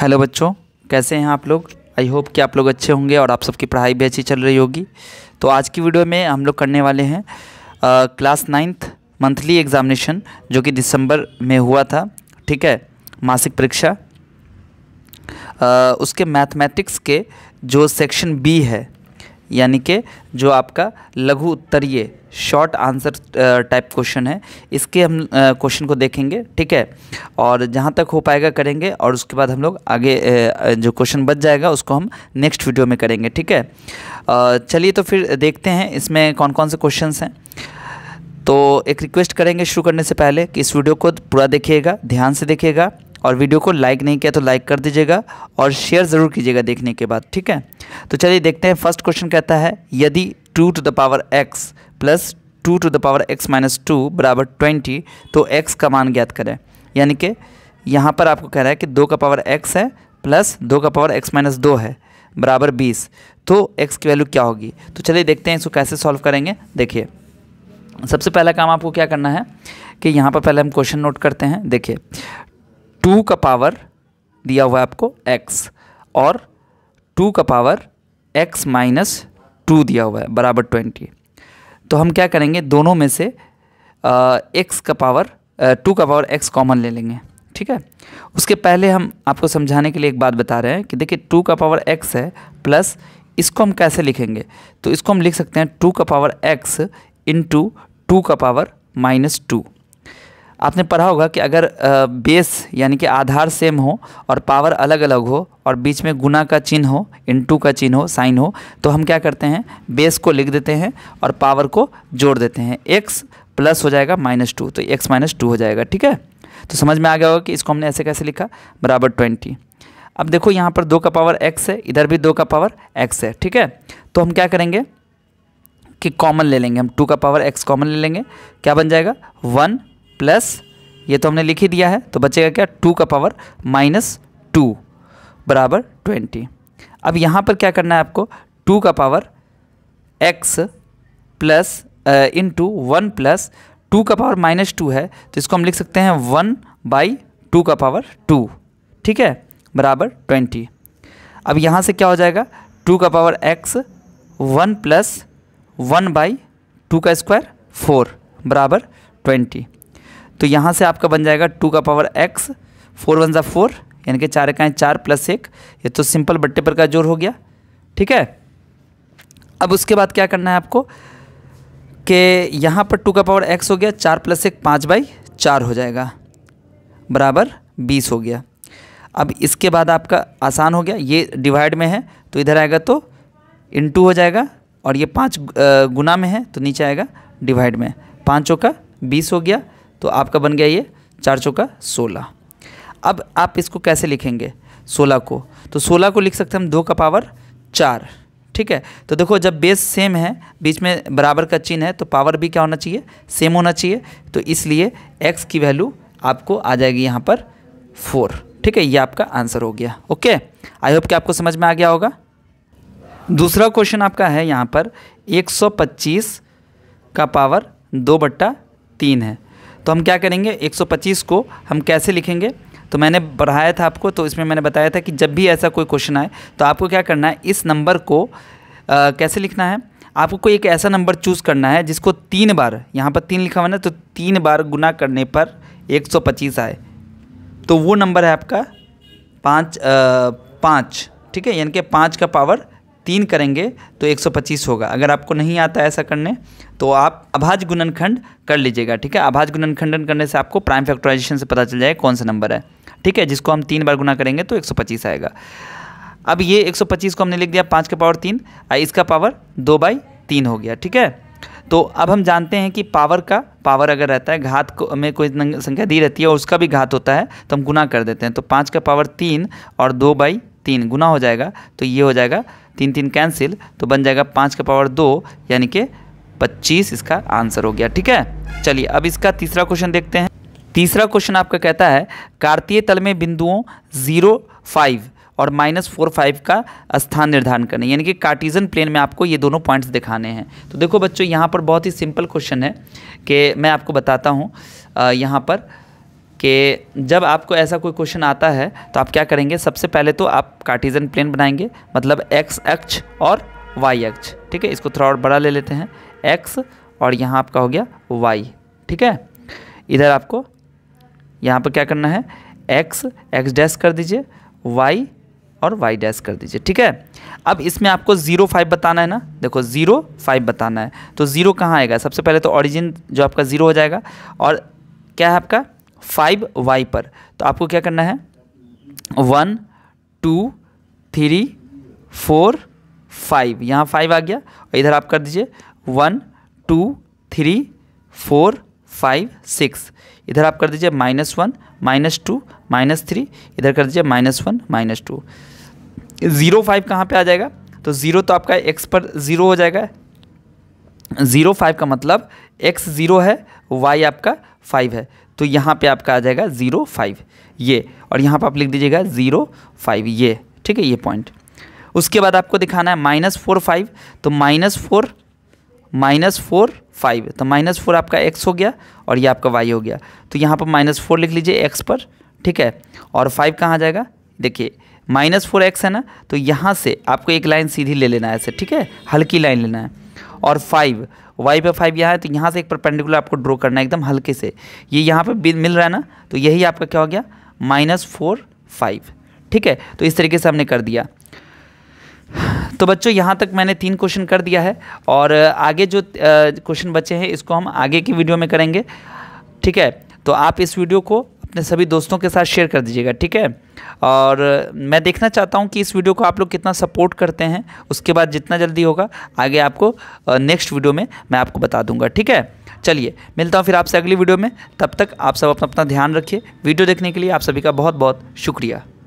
hello बच्चों कैसे हैं आप लोग आई होप कि आप लोग अच्छे होंगे और आप सबकी पढ़ाई भी अच्छी चल रही होगी तो आज की वीडियो में हम लोग करने वाले हैं क्लास नाइन्थ मंथली एग्ज़ामिनेशन जो कि दिसंबर में हुआ था ठीक है मासिक परीक्षा उसके मैथमेटिक्स के जो सेक्शन बी है यानी कि जो आपका लघु उत्तरीय शॉर्ट आंसर टाइप क्वेश्चन है इसके हम क्वेश्चन को देखेंगे ठीक है और जहाँ तक हो पाएगा करेंगे और उसके बाद हम लोग आगे जो क्वेश्चन बच जाएगा उसको हम नेक्स्ट वीडियो में करेंगे ठीक है चलिए तो फिर देखते हैं इसमें कौन कौन से क्वेश्चन हैं तो एक रिक्वेस्ट करेंगे शुरू करने से पहले कि इस वीडियो को पूरा देखिएगा ध्यान से देखिएगा और वीडियो को लाइक नहीं किया तो लाइक कर दीजिएगा और शेयर ज़रूर कीजिएगा देखने के बाद ठीक है तो चलिए देखते हैं फर्स्ट क्वेश्चन कहता है यदि two to the power x plus two to the power x minus two बराबर ट्वेंटी तो एक्स का मान ज्ञात करें यानी कि यहाँ पर आपको कह रहा है कि दो का पावर एक्स है प्लस दो का पावर एक्स माइनस दो है बराबर बीस तो एक्स की वैल्यू क्या होगी तो चलिए देखते हैं इसको कैसे सॉल्व करेंगे देखिए सबसे पहला काम आपको क्या करना है कि यहाँ पर पहले हम क्वेश्चन नोट करते हैं देखिए टू का पावर दिया हुआ है आपको एक्स और टू का पावर एक्स माइनस टू दिया हुआ है बराबर ट्वेंटी तो हम क्या करेंगे दोनों में से एक्स का पावर टू का पावर एक्स कॉमन ले लेंगे ठीक है उसके पहले हम आपको समझाने के लिए एक बात बता रहे हैं कि देखिए टू का पावर एक्स है प्लस इसको हम कैसे लिखेंगे तो इसको हम लिख सकते हैं टू का पावर एक्स इन टू का पावर माइनस टू आपने पढ़ा होगा कि अगर बेस यानी कि आधार सेम हो और पावर अलग अलग हो और बीच में गुना का चिन्ह हो इनटू का चिन्ह हो साइन हो तो हम क्या करते हैं बेस को लिख देते हैं और पावर को जोड़ देते हैं एक्स प्लस हो जाएगा माइनस टू तो एक्स माइनस टू हो जाएगा ठीक है तो समझ में आ गया होगा कि इसको हमने ऐसे कैसे लिखा बराबर ट्वेंटी अब देखो यहाँ पर दो का पावर एक्स है इधर भी दो का पावर एक्स है ठीक है तो हम क्या करेंगे कि कॉमन ले लेंगे हम टू का पावर एक्स कॉमन ले लेंगे क्या बन जाएगा वन प्लस ये तो हमने लिख ही दिया है तो बचेगा क्या टू का पावर माइनस टू बराबर ट्वेंटी अब यहाँ पर क्या करना है आपको टू का power x plus in two one plus two का पावर माइनस टू है तो इसको हम लिख सकते हैं वन बाई टू का पावर टू ठीक है बराबर ट्वेंटी अब यहाँ से क्या हो जाएगा टू का power x one plus one by two का स्क्वायर फोर बराबर ट्वेंटी तो यहाँ से आपका बन जाएगा टू का पावर एक्स फोर वन ज़ा फोर यानी कि चार एक चार प्लस एक ये तो सिंपल बट्टे पर का जोर हो गया ठीक है अब उसके बाद क्या करना है आपको कि यहाँ पर टू का पावर एक्स हो गया चार प्लस एक पाँच बाई चार हो जाएगा बराबर बीस हो गया अब इसके बाद आपका आसान हो गया ये डिवाइड में है तो इधर आएगा तो इन हो जाएगा और ये पाँच गुना में है तो नीचे आएगा डिवाइड में पाँचों का बीस हो गया तो आपका बन गया ये चार चौका सोलह अब आप इसको कैसे लिखेंगे सोलह को तो सोलह को लिख सकते हैं हम दो का पावर चार ठीक है तो देखो जब बेस सेम है बीच में बराबर का चिन्ह है तो पावर भी क्या होना चाहिए सेम होना चाहिए तो इसलिए एक्स की वैल्यू आपको आ जाएगी यहाँ पर फोर ठीक है ये आपका आंसर हो गया ओके आई होप कि आपको समझ में आ गया होगा दूसरा क्वेश्चन आपका है यहाँ पर 125 का पावर दो बट्टा तीन है तो हम क्या करेंगे 125 को हम कैसे लिखेंगे तो मैंने बढ़ाया था आपको तो इसमें मैंने बताया था कि जब भी ऐसा कोई क्वेश्चन आए तो आपको क्या करना है इस नंबर को आ, कैसे लिखना है आपको कोई एक ऐसा नंबर चूज़ करना है जिसको तीन बार यहाँ पर तीन लिखा हुआ ना तो तीन बार गुना करने पर एक आए तो वो नंबर है आपका पाँच पाँच ठीक है यानी कि पाँच का पावर तीन करेंगे तो 125 होगा अगर आपको नहीं आता ऐसा करने तो आप अभाज गुणनखंड कर लीजिएगा ठीक है अभाज गुणनखंडन खंडन करने से आपको प्राइम फैक्टराइजेशन से पता चल जाएगा कौन सा नंबर है ठीक है जिसको हम तीन बार गुना करेंगे तो 125 आएगा अब ये 125 को हमने लिख दिया पाँच का पावर तीन इसका पावर दो बाई तीन हो गया ठीक है तो अब हम जानते हैं कि पावर का पावर अगर रहता है घात को में कोई संख्या दी रहती है और उसका भी घात होता है तो हम गुना कर देते हैं तो पाँच का पावर तीन और दो बाई तीन गुना हो जाएगा तो ये हो जाएगा तीन तीन कैंसिल तो बन जाएगा पाँच का पावर दो यानी कि पच्चीस इसका आंसर हो गया ठीक है चलिए अब इसका तीसरा क्वेश्चन देखते हैं तीसरा क्वेश्चन आपका कहता है कार्तीय तल में बिंदुओं जीरो फाइव और माइनस फोर फाइव का स्थान निर्धारण करने यानी कि कार्टिजन प्लेन में आपको ये दोनों पॉइंट्स दिखाने हैं तो देखो बच्चों यहाँ पर बहुत ही सिंपल क्वेश्चन है कि मैं आपको बताता हूँ यहाँ पर कि जब आपको ऐसा कोई क्वेश्चन आता है तो आप क्या करेंगे सबसे पहले तो आप कार्टिजन प्लेन बनाएंगे मतलब एक्स अक्ष और वाई अक्ष ठीक है इसको थोड़ा और बड़ा ले लेते हैं एक्स और यहाँ आपका हो गया वाई ठीक है इधर आपको यहाँ पर क्या करना है एक्स एक्स डैश कर दीजिए वाई और वाई डैश कर दीजिए ठीक है अब इसमें आपको ज़ीरो फाइव बताना है ना देखो ज़ीरो फाइव बताना है तो ज़ीरो कहाँ आएगा सबसे पहले तो ऑरिजिन जो आपका ज़ीरो हो जाएगा और क्या है आपका फाइव वाई पर तो आपको क्या करना है one two three four five यहाँ फाइव आ गया और इधर आप कर दीजिए one two three four five six इधर आप कर दीजिए minus one minus two minus three इधर कर दीजिए minus one minus two zero five कहाँ पर आ जाएगा तो ज़ीरो तो आपका एक्स पर ज़ीरो हो जाएगा ज़ीरो फाइव का मतलब एक्स ज़ीरो है वाई आपका फाइव है तो यहाँ पे आपका आ जाएगा ज़ीरो फाइव ये और यहाँ पर आप लिख दीजिएगा ज़ीरो फाइव ये ठीक है ये पॉइंट उसके बाद आपको दिखाना है माइनस फोर फाइव तो minus four minus four five तो माइनस फोर आपका एक्स हो गया और ये आपका वाई हो गया तो यहाँ पर माइनस फोर लिख लीजिए एक्स पर ठीक है और फाइव कहाँ जाएगा देखिए माइनस फोर एक्स है ना तो यहाँ से आपको एक लाइन सीधी ले लेना है ऐसे ठीक है हल्की लाइन लेना है और फाइव वाई पे फाइव यहाँ है तो यहाँ से एक परपेंडिकुलर आपको ड्रॉ करना है एकदम हल्के से ये यहाँ पे मिल रहा है ना तो यही आपका क्या हो गया माइनस फोर फाइव ठीक है तो इस तरीके से हमने कर दिया तो बच्चों यहाँ तक मैंने तीन क्वेश्चन कर दिया है और आगे जो क्वेश्चन बचे हैं इसको हम आगे की वीडियो में करेंगे ठीक है तो आप इस वीडियो को अपने सभी दोस्तों के साथ शेयर कर दीजिएगा ठीक है और मैं देखना चाहता हूँ कि इस वीडियो को आप लोग कितना सपोर्ट करते हैं उसके बाद जितना जल्दी होगा आगे आपको नेक्स्ट वीडियो में मैं आपको बता दूंगा ठीक है चलिए मिलता हूँ फिर आपसे अगली वीडियो में तब तक आप सब अपना अपना ध्यान रखिए वीडियो देखने के लिए आप सभी का बहुत बहुत शुक्रिया